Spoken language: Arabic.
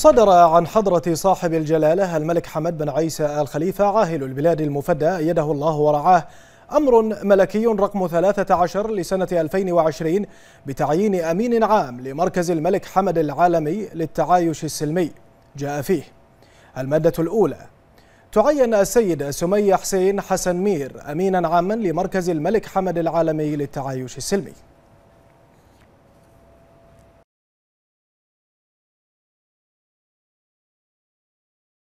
صدر عن حضرة صاحب الجلالة الملك حمد بن عيسى الخليفة عاهل البلاد المفدى أيده الله ورعاه أمر ملكي رقم 13 لسنة 2020 بتعيين أمين عام لمركز الملك حمد العالمي للتعايش السلمي جاء فيه المادة الأولى تعين السيدة سمية حسين حسن مير أمينا عاما لمركز الملك حمد العالمي للتعايش السلمي